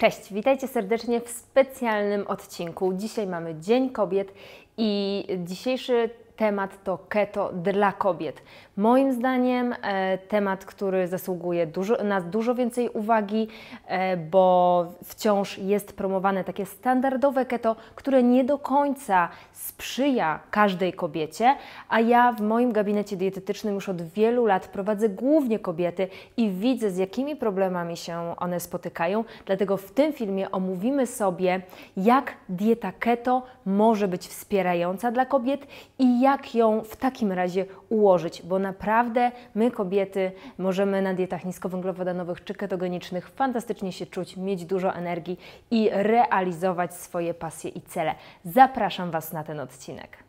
Cześć, witajcie serdecznie w specjalnym odcinku. Dzisiaj mamy Dzień Kobiet i dzisiejszy temat to keto dla kobiet. Moim zdaniem e, temat, który zasługuje dużo, na dużo więcej uwagi, e, bo wciąż jest promowane takie standardowe keto, które nie do końca sprzyja każdej kobiecie, a ja w moim gabinecie dietetycznym już od wielu lat prowadzę głównie kobiety i widzę z jakimi problemami się one spotykają, dlatego w tym filmie omówimy sobie, jak dieta keto może być wspierająca dla kobiet i jak jak ją w takim razie ułożyć, bo naprawdę my, kobiety, możemy na dietach niskowęglowodanowych czy ketogenicznych fantastycznie się czuć, mieć dużo energii i realizować swoje pasje i cele. Zapraszam Was na ten odcinek.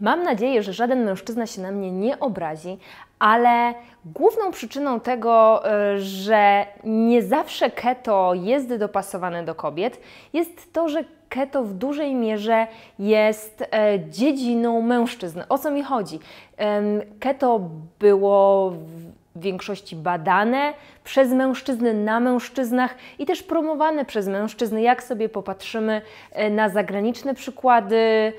Mam nadzieję, że żaden mężczyzna się na mnie nie obrazi, ale główną przyczyną tego, e, że nie zawsze keto jest dopasowane do kobiet, jest to, że keto w dużej mierze jest e, dziedziną mężczyzn. O co mi chodzi? Keto było w większości badane przez mężczyznę na mężczyznach i też promowane przez mężczyzn, jak sobie popatrzymy e, na zagraniczne przykłady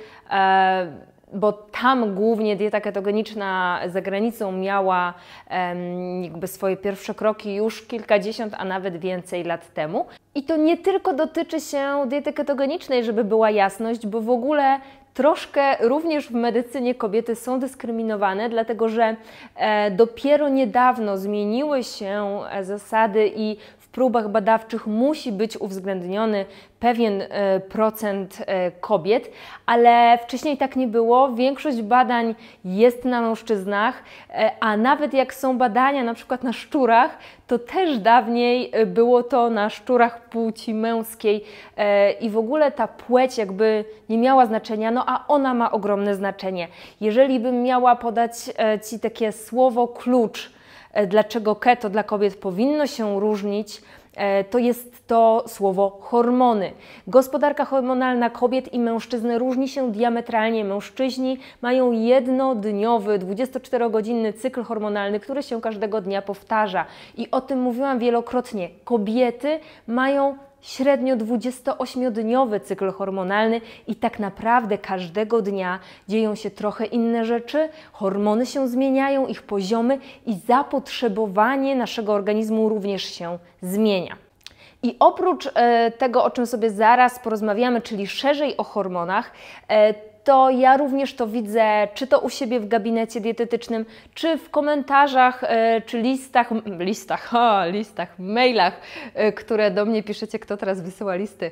bo tam głównie dieta ketogeniczna za granicą miała um, jakby swoje pierwsze kroki już kilkadziesiąt, a nawet więcej lat temu. I to nie tylko dotyczy się diety ketogenicznej, żeby była jasność, bo w ogóle troszkę również w medycynie kobiety są dyskryminowane, dlatego że e, dopiero niedawno zmieniły się e, zasady i próbach badawczych musi być uwzględniony pewien e, procent e, kobiet, ale wcześniej tak nie było. Większość badań jest na mężczyznach, e, a nawet jak są badania na przykład na szczurach, to też dawniej było to na szczurach płci męskiej i w ogóle ta płeć jakby nie miała znaczenia, no a ona ma ogromne znaczenie. Jeżeli bym miała podać Ci takie słowo klucz, E, dlaczego keto dla kobiet powinno się różnić, e, to jest to słowo hormony. Gospodarka hormonalna kobiet i mężczyzn różni się diametralnie. Mężczyźni mają jednodniowy, 24-godzinny cykl hormonalny, który się każdego dnia powtarza. I o tym mówiłam wielokrotnie. Kobiety mają średnio 28-dniowy cykl hormonalny i tak naprawdę każdego dnia dzieją się trochę inne rzeczy, hormony się zmieniają, ich poziomy i zapotrzebowanie naszego organizmu również się zmienia. I oprócz e, tego, o czym sobie zaraz porozmawiamy, czyli szerzej o hormonach, e, to ja również to widzę, czy to u siebie w gabinecie dietetycznym, czy w komentarzach, e, czy listach, listach, o, listach, mailach, e, które do mnie piszecie, kto teraz wysyła listy.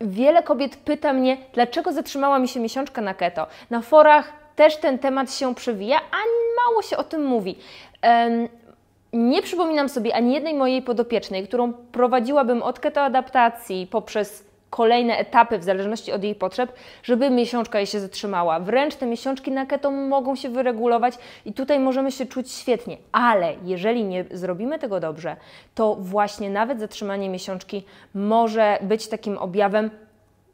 Wiele kobiet pyta mnie, dlaczego zatrzymała mi się miesiączka na keto. Na forach też ten temat się przewija, a mało się o tym mówi. Nie przypominam sobie ani jednej mojej podopiecznej, którą prowadziłabym od ketoadaptacji poprzez kolejne etapy w zależności od jej potrzeb, żeby miesiączka jej się zatrzymała. Wręcz te miesiączki na keto mogą się wyregulować i tutaj możemy się czuć świetnie, ale jeżeli nie zrobimy tego dobrze, to właśnie nawet zatrzymanie miesiączki może być takim objawem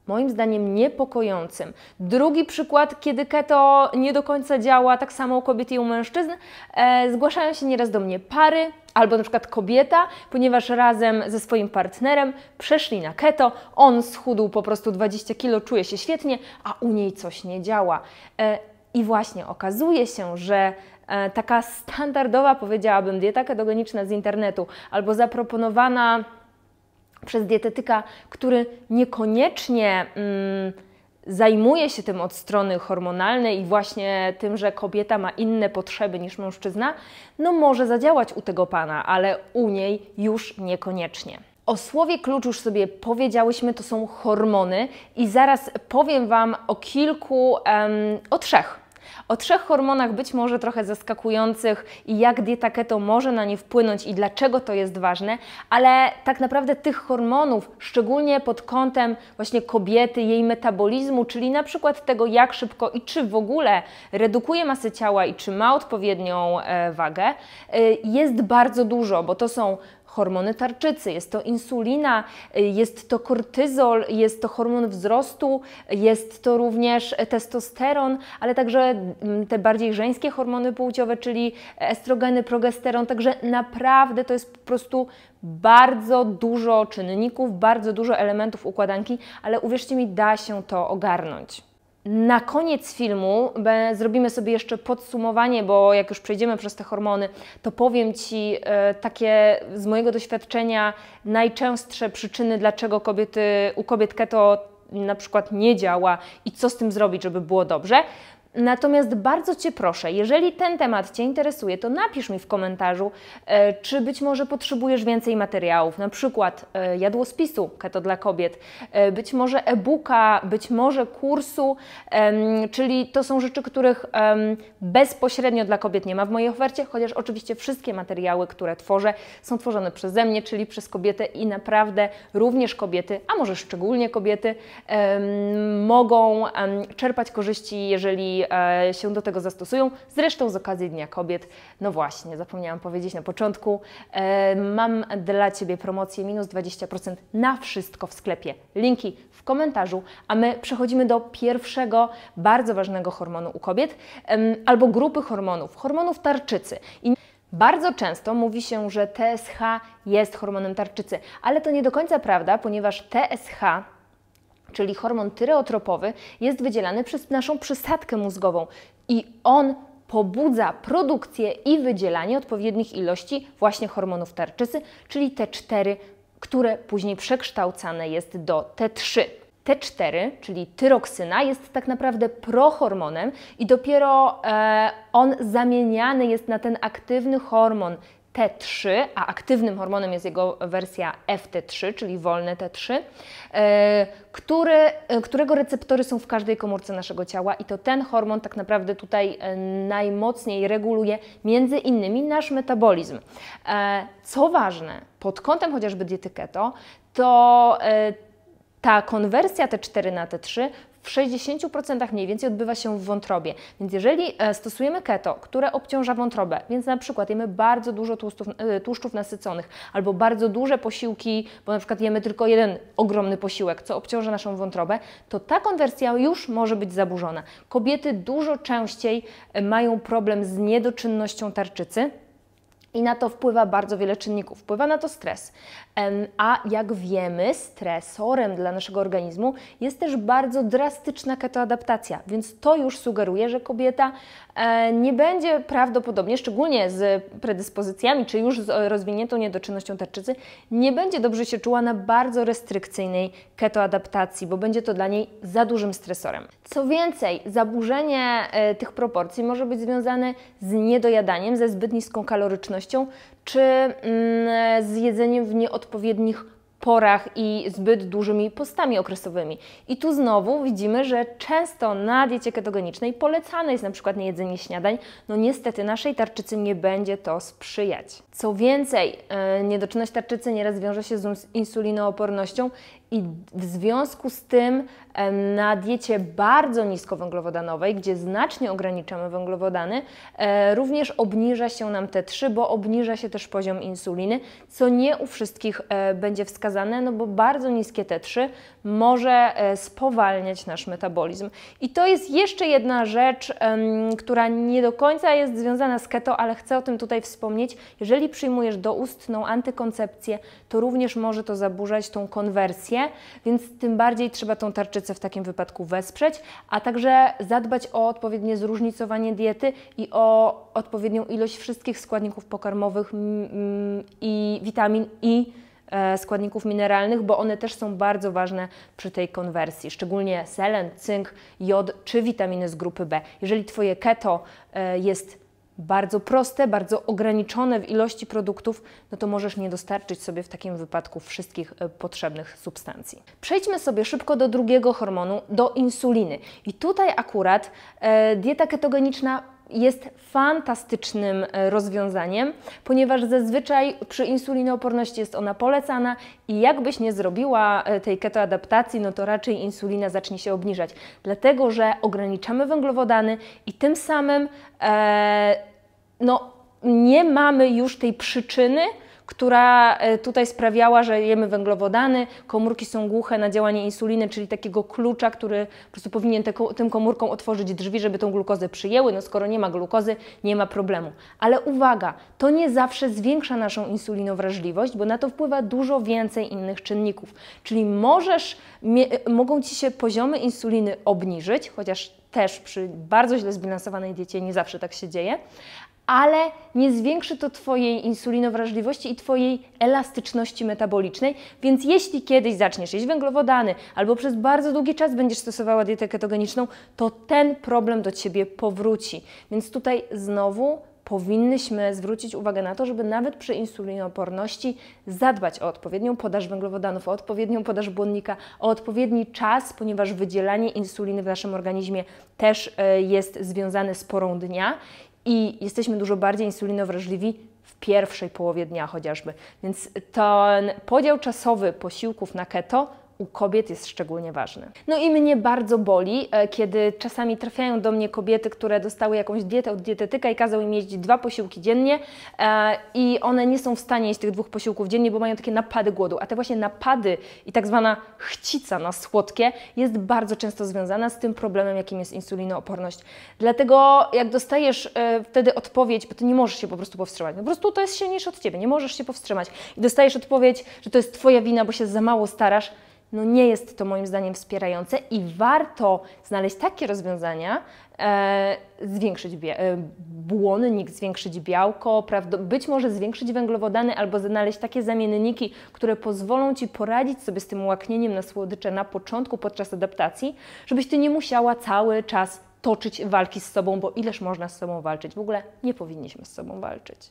moim zdaniem niepokojącym. Drugi przykład, kiedy keto nie do końca działa, tak samo u kobiet i u mężczyzn, e, zgłaszają się nieraz do mnie pary, albo na przykład kobieta, ponieważ razem ze swoim partnerem przeszli na keto, on schudł po prostu 20 kilo, czuje się świetnie, a u niej coś nie działa. E, I właśnie okazuje się, że e, taka standardowa, powiedziałabym, dieta ketogeniczna z internetu albo zaproponowana przez dietetyka, który niekoniecznie mm, zajmuje się tym od strony hormonalnej i właśnie tym, że kobieta ma inne potrzeby niż mężczyzna, no może zadziałać u tego pana, ale u niej już niekoniecznie. O słowie klucz już sobie powiedziałyśmy, to są hormony i zaraz powiem Wam o kilku, o trzech o trzech hormonach być może trochę zaskakujących i jak dieta keto może na nie wpłynąć i dlaczego to jest ważne, ale tak naprawdę tych hormonów, szczególnie pod kątem właśnie kobiety, jej metabolizmu, czyli na przykład tego jak szybko i czy w ogóle redukuje masę ciała i czy ma odpowiednią e, wagę, e, jest bardzo dużo, bo to są hormony tarczycy, jest to insulina, y, jest to kortyzol, jest to hormon wzrostu, jest to również testosteron, ale także mm, te bardziej żeńskie hormony płciowe, czyli estrogeny, progesteron. Także naprawdę to jest po prostu bardzo dużo czynników, bardzo dużo elementów układanki, ale uwierzcie mi, da się to ogarnąć. Na koniec filmu zrobimy sobie jeszcze podsumowanie, bo jak już przejdziemy przez te hormony, to powiem Ci e, takie z mojego doświadczenia najczęstsze przyczyny, dlaczego kobiety, u kobiet keto na przykład nie działa i co z tym zrobić, żeby było dobrze. Natomiast bardzo Cię proszę, jeżeli ten temat Cię interesuje, to napisz mi w komentarzu, e, czy być może potrzebujesz więcej materiałów, na przykład e, jadłospisu Keto dla kobiet, e, być może e-booka, być może kursu, czyli to są rzeczy, których bezpośrednio dla kobiet nie ma w mojej ofercie, chociaż oczywiście wszystkie materiały, które tworzę, są tworzone przeze mnie, czyli przez kobietę i naprawdę również kobiety, a może szczególnie kobiety, mogą czerpać korzyści, jeżeli E, się do tego zastosują. Zresztą z okazji Dnia Kobiet, no właśnie, zapomniałam powiedzieć na początku, e, mam dla Ciebie promocję minus 20% na wszystko w sklepie. Linki w komentarzu, a my przechodzimy do pierwszego bardzo ważnego hormonu u kobiet albo grupy hormonów, hormonów tarczycy. I bardzo często mówi się, że TSH jest hormonem tarczycy, ale to nie do końca prawda, ponieważ TSH czyli hormon tyreotropowy, jest wydzielany przez naszą przysadkę mózgową i on pobudza produkcję i wydzielanie odpowiednich ilości właśnie hormonów tarczycy, czyli T4, które później przekształcane jest do T3. T4, czyli tyroksyna, jest tak naprawdę prohormonem i dopiero e, on zamieniany jest na ten aktywny hormon T3, a aktywnym hormonem jest jego wersja FT3, czyli wolne T3, e, który, e, którego receptory są w każdej komórce naszego ciała i to ten hormon tak naprawdę tutaj e, najmocniej reguluje między innymi nasz metabolizm. Co ważne, pod kątem chociażby diety keto, to ta konwersja T4 na T3 w 60% mniej więcej odbywa się w wątrobie. Więc jeżeli e, stosujemy keto, które obciąża wątrobę, więc na przykład jemy bardzo dużo tłustów, e, tłuszczów nasyconych albo bardzo duże posiłki, bo na przykład jemy tylko jeden ogromny posiłek, co obciąża naszą wątrobę, to ta konwersja już może być zaburzona. Kobiety dużo częściej e, mają problem z niedoczynnością tarczycy. I na to wpływa bardzo wiele czynników. Wpływa na to stres. A jak wiemy, stresorem dla naszego organizmu jest też bardzo drastyczna ketoadaptacja, więc to już sugeruje, że kobieta e, nie będzie prawdopodobnie, szczególnie z predyspozycjami, czy już z e, rozwiniętą niedoczynnością tarczycy, nie będzie dobrze się czuła na bardzo restrykcyjnej ketoadaptacji, bo będzie to dla niej za dużym stresorem. Co więcej, zaburzenie e, tych proporcji może być związane z niedojadaniem, ze zbyt niską kalorycznością czy mm, z jedzeniem w nieodpowiednich porach i zbyt dużymi postami okresowymi. I tu znowu widzimy, że często na diecie ketogenicznej polecane jest na przykład niejedzenie śniadań. No niestety naszej tarczycy nie będzie to sprzyjać. Co więcej, y, niedoczynność tarczycy nieraz wiąże się z insulinoopornością i w związku z tym na diecie bardzo niskowęglowodanowej, gdzie znacznie ograniczamy węglowodany, e, również obniża się nam T3, bo obniża się też poziom insuliny, co nie u wszystkich e, będzie wskazane, no bo bardzo niskie T3 może e, spowalniać nasz metabolizm. I to jest jeszcze jedna rzecz, która nie do końca jest związana z keto, ale chcę o tym tutaj wspomnieć. Jeżeli przyjmujesz doustną antykoncepcję, to również może to zaburzać tą konwersję więc tym bardziej trzeba tą tarczycę w takim wypadku wesprzeć, a także zadbać o odpowiednie zróżnicowanie diety i o odpowiednią ilość wszystkich składników pokarmowych mm, mm, i witamin i e, składników mineralnych, bo one też są bardzo ważne przy tej konwersji, szczególnie selen, cynk, jod czy witaminy z grupy B. Jeżeli Twoje keto e, jest bardzo proste, bardzo ograniczone w ilości produktów, no to możesz nie dostarczyć sobie w takim wypadku wszystkich e, potrzebnych substancji. Przejdźmy sobie szybko do drugiego hormonu, do insuliny. I tutaj akurat e, dieta ketogeniczna jest fantastycznym e, rozwiązaniem, ponieważ zazwyczaj przy insulinooporności jest ona polecana i jakbyś nie zrobiła e, tej ketoadaptacji, no to raczej insulina zacznie się obniżać, dlatego że ograniczamy węglowodany i tym samym e, no, nie mamy już tej przyczyny, która e, tutaj sprawiała, że jemy węglowodany, komórki są głuche na działanie insuliny, czyli takiego klucza, który po prostu powinien te, tym komórkom otworzyć drzwi, żeby tą glukozę przyjęły. No skoro nie ma glukozy, nie ma problemu. Ale uwaga, to nie zawsze zwiększa naszą insulinowrażliwość, bo na to wpływa dużo więcej innych czynników. Czyli możesz, e, mogą Ci się poziomy insuliny obniżyć, chociaż też przy bardzo źle zbilansowanej diecie nie zawsze tak się dzieje, ale nie zwiększy to Twojej insulinowrażliwości i Twojej elastyczności metabolicznej. Więc jeśli kiedyś zaczniesz jeść węglowodany albo przez bardzo długi czas będziesz stosowała dietę ketogeniczną, to ten problem do Ciebie powróci. Więc tutaj znowu powinnyśmy zwrócić uwagę na to, żeby nawet przy insulinooporności zadbać o odpowiednią podaż węglowodanów, o odpowiednią podaż błonnika, o odpowiedni czas, ponieważ wydzielanie insuliny w naszym organizmie też e, jest związane z porą dnia i jesteśmy dużo bardziej insulinowrażliwi w pierwszej połowie dnia chociażby. Więc ten podział czasowy posiłków na keto u kobiet jest szczególnie ważny. No i mnie bardzo boli, e, kiedy czasami trafiają do mnie kobiety, które dostały jakąś dietę od dietetyka i kazał im jeździć dwa posiłki dziennie e, i one nie są w stanie jeść tych dwóch posiłków dziennie, bo mają takie napady głodu. A te właśnie napady i tak zwana chcica na słodkie jest bardzo często związana z tym problemem, jakim jest insulinooporność. Dlatego jak dostajesz e, wtedy odpowiedź, bo ty nie możesz się po prostu powstrzymać, no po prostu to jest silniejsze od ciebie, nie możesz się powstrzymać i dostajesz odpowiedź, że to jest twoja wina, bo się za mało starasz, no nie jest to moim zdaniem wspierające i warto znaleźć takie rozwiązania, e, zwiększyć bie, e, błonnik, zwiększyć białko, prawda, być może zwiększyć węglowodany albo znaleźć takie zamienniki, które pozwolą Ci poradzić sobie z tym łaknieniem na słodycze na początku podczas adaptacji, żebyś Ty nie musiała cały czas toczyć walki z sobą, bo ileż można z sobą walczyć? W ogóle nie powinniśmy z sobą walczyć.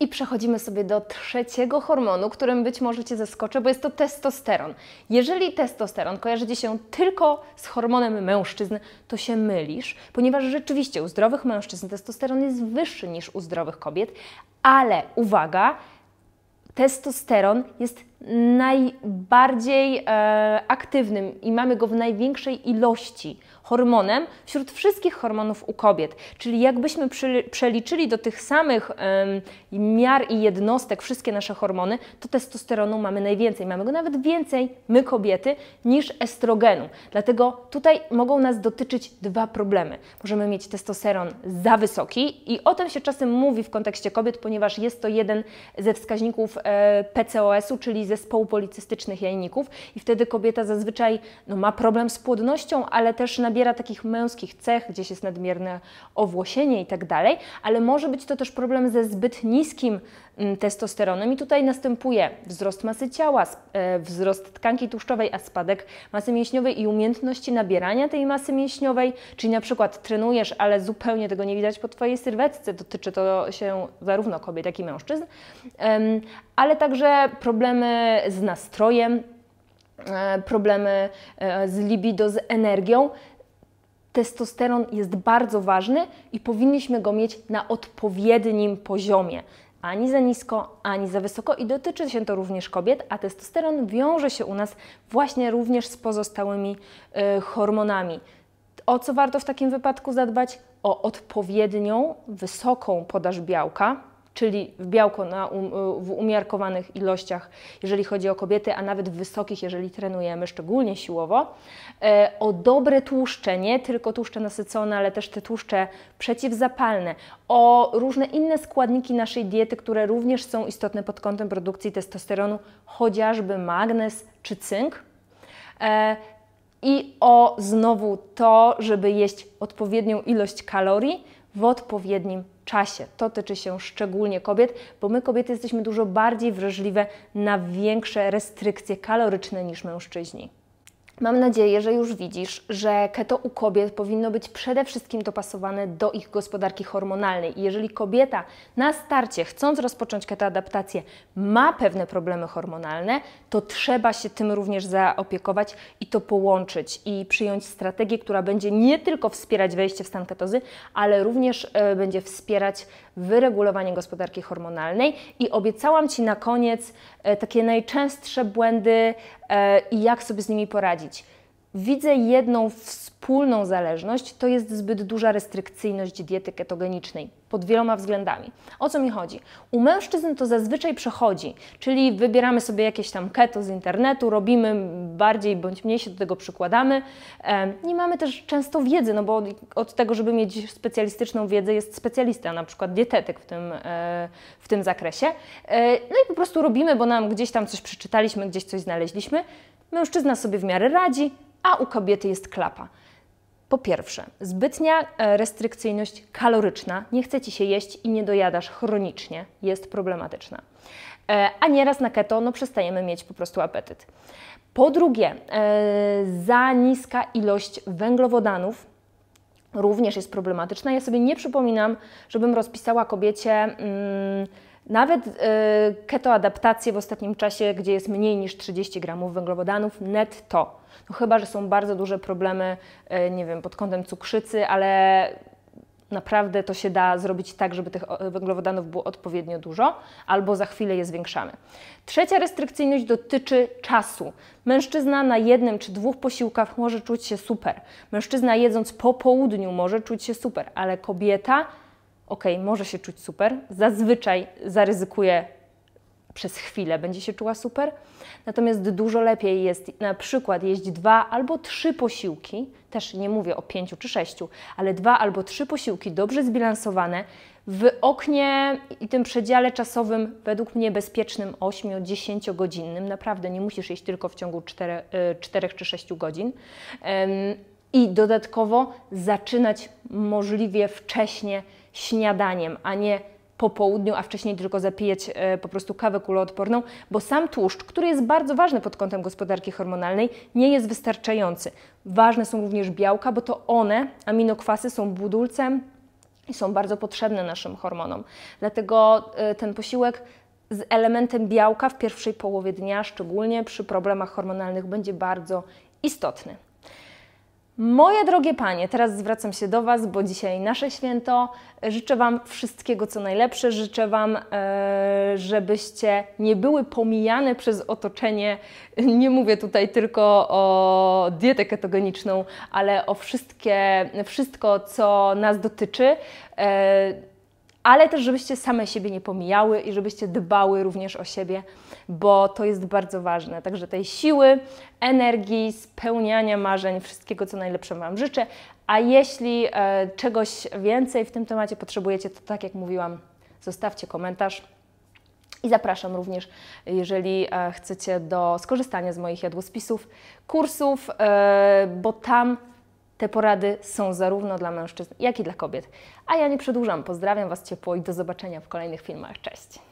I przechodzimy sobie do trzeciego hormonu, którym być może Cię zaskoczę, bo jest to testosteron. Jeżeli testosteron kojarzy się tylko z hormonem mężczyzn, to się mylisz, ponieważ rzeczywiście u zdrowych mężczyzn testosteron jest wyższy niż u zdrowych kobiet, ale uwaga, testosteron jest najbardziej e, aktywnym i mamy go w największej ilości hormonem wśród wszystkich hormonów u kobiet. Czyli jakbyśmy przeliczyli do tych samych ym, miar i jednostek wszystkie nasze hormony, to testosteronu mamy najwięcej. Mamy go nawet więcej, my kobiety, niż estrogenu. Dlatego tutaj mogą nas dotyczyć dwa problemy. Możemy mieć testosteron za wysoki i o tym się czasem mówi w kontekście kobiet, ponieważ jest to jeden ze wskaźników e, PCOS-u, czyli zespołu policystycznych jajników i wtedy kobieta zazwyczaj no, ma problem z płodnością, ale też nabie nabiera takich męskich cech, gdzieś jest nadmierne owłosienie i tak dalej, ale może być to też problem ze zbyt niskim mm, testosteronem i tutaj następuje wzrost masy ciała, e, wzrost tkanki tłuszczowej, a spadek masy mięśniowej i umiejętności nabierania tej masy mięśniowej, czyli na przykład trenujesz, ale zupełnie tego nie widać po Twojej sylwetce, dotyczy to się zarówno kobiet, jak i mężczyzn, ale także problemy z nastrojem, e, problemy e, z libido, z energią testosteron jest bardzo ważny i powinniśmy go mieć na odpowiednim poziomie. Ani za nisko, ani za wysoko i dotyczy się to również kobiet, a testosteron wiąże się u nas właśnie również z pozostałymi y, hormonami. O co warto w takim wypadku zadbać? O odpowiednią, wysoką podaż białka, czyli białko na, um, y, w umiarkowanych ilościach, jeżeli chodzi o kobiety, a nawet w wysokich, jeżeli trenujemy, szczególnie siłowo. E, o dobre tłuszcze, nie tylko tłuszcze nasycone, ale też te tłuszcze przeciwzapalne, o różne inne składniki naszej diety, które również są istotne pod kątem produkcji testosteronu, chociażby magnez czy cynk e, i o znowu to, żeby jeść odpowiednią ilość kalorii, w odpowiednim czasie. To tyczy się szczególnie kobiet, bo my kobiety jesteśmy dużo bardziej wrażliwe na większe restrykcje kaloryczne niż mężczyźni. Mam nadzieję, że już widzisz, że keto u kobiet powinno być przede wszystkim dopasowane do ich gospodarki hormonalnej. I jeżeli kobieta na starcie, chcąc rozpocząć ketoadaptację, ma pewne problemy hormonalne, to trzeba się tym również zaopiekować i to połączyć i przyjąć strategię, która będzie nie tylko wspierać wejście w stan ketozy, ale również e, będzie wspierać wyregulowanie gospodarki hormonalnej. I obiecałam Ci na koniec e, takie najczęstsze błędy e, i jak sobie z nimi poradzić. Widzę jedną wspólną zależność, to jest zbyt duża restrykcyjność diety ketogenicznej pod wieloma względami. O co mi chodzi? U mężczyzn to zazwyczaj przechodzi, czyli wybieramy sobie jakieś tam keto z internetu, robimy bardziej bądź mniej się do tego przykładamy. Nie mamy też często wiedzy, no bo od tego, żeby mieć specjalistyczną wiedzę, jest specjalista, na przykład dietetyk w tym, e, w tym zakresie. E, no i po prostu robimy, bo nam gdzieś tam coś przeczytaliśmy, gdzieś coś znaleźliśmy. Mężczyzna sobie w miarę radzi, a u kobiety jest klapa. Po pierwsze, zbytnia e, restrykcyjność kaloryczna, nie chce Ci się jeść i nie dojadasz chronicznie, jest problematyczna. E, a nieraz na keto no, przestajemy mieć po prostu apetyt. Po drugie, e, za niska ilość węglowodanów, również jest problematyczna. Ja sobie nie przypominam, żebym rozpisała kobiecie. Mm, nawet y, ketoadaptacje w ostatnim czasie, gdzie jest mniej niż 30 gramów węglowodanów, netto. No chyba, że są bardzo duże problemy, y, nie wiem, pod kątem cukrzycy, ale naprawdę to się da zrobić tak, żeby tych węglowodanów było odpowiednio dużo, albo za chwilę je zwiększamy. Trzecia restrykcyjność dotyczy czasu. Mężczyzna na jednym czy dwóch posiłkach może czuć się super. Mężczyzna jedząc po południu może czuć się super, ale kobieta ok, może się czuć super, zazwyczaj zaryzykuje przez chwilę będzie się czuła super. Natomiast dużo lepiej jest na przykład jeść dwa albo trzy posiłki, też nie mówię o pięciu czy sześciu, ale dwa albo trzy posiłki dobrze zbilansowane w oknie i tym przedziale czasowym, według mnie bezpiecznym 8-10 godzinnym. Naprawdę nie musisz jeść tylko w ciągu 4, 4 e, czy 6 godzin. I dodatkowo zaczynać możliwie wcześnie śniadaniem, a nie po południu, a wcześniej tylko zapijać e, po prostu kawę kuloodporną, bo sam tłuszcz, który jest bardzo ważny pod kątem gospodarki hormonalnej, nie jest wystarczający. Ważne są również białka, bo to one, aminokwasy, są budulcem i są bardzo potrzebne naszym hormonom. Dlatego e, ten posiłek z elementem białka w pierwszej połowie dnia, szczególnie przy problemach hormonalnych, będzie bardzo istotny. Moje drogie panie, teraz zwracam się do Was, bo dzisiaj nasze święto. Życzę Wam wszystkiego, co najlepsze. Życzę Wam, e, żebyście nie były pomijane przez otoczenie. Nie mówię tutaj tylko o dietę ketogeniczną, ale o wszystkie, wszystko, co nas dotyczy. E, ale też żebyście same siebie nie pomijały i żebyście dbały również o siebie, bo to jest bardzo ważne. Także tej siły, energii, spełniania marzeń, wszystkiego co najlepsze Wam życzę. A jeśli e, czegoś więcej w tym temacie potrzebujecie, to tak jak mówiłam, zostawcie komentarz. I zapraszam również, jeżeli e, chcecie, do skorzystania z moich jadłospisów, kursów, e, bo tam te porady są zarówno dla mężczyzn, jak i dla kobiet. A ja nie przedłużam. Pozdrawiam Was ciepło i do zobaczenia w kolejnych filmach. Cześć!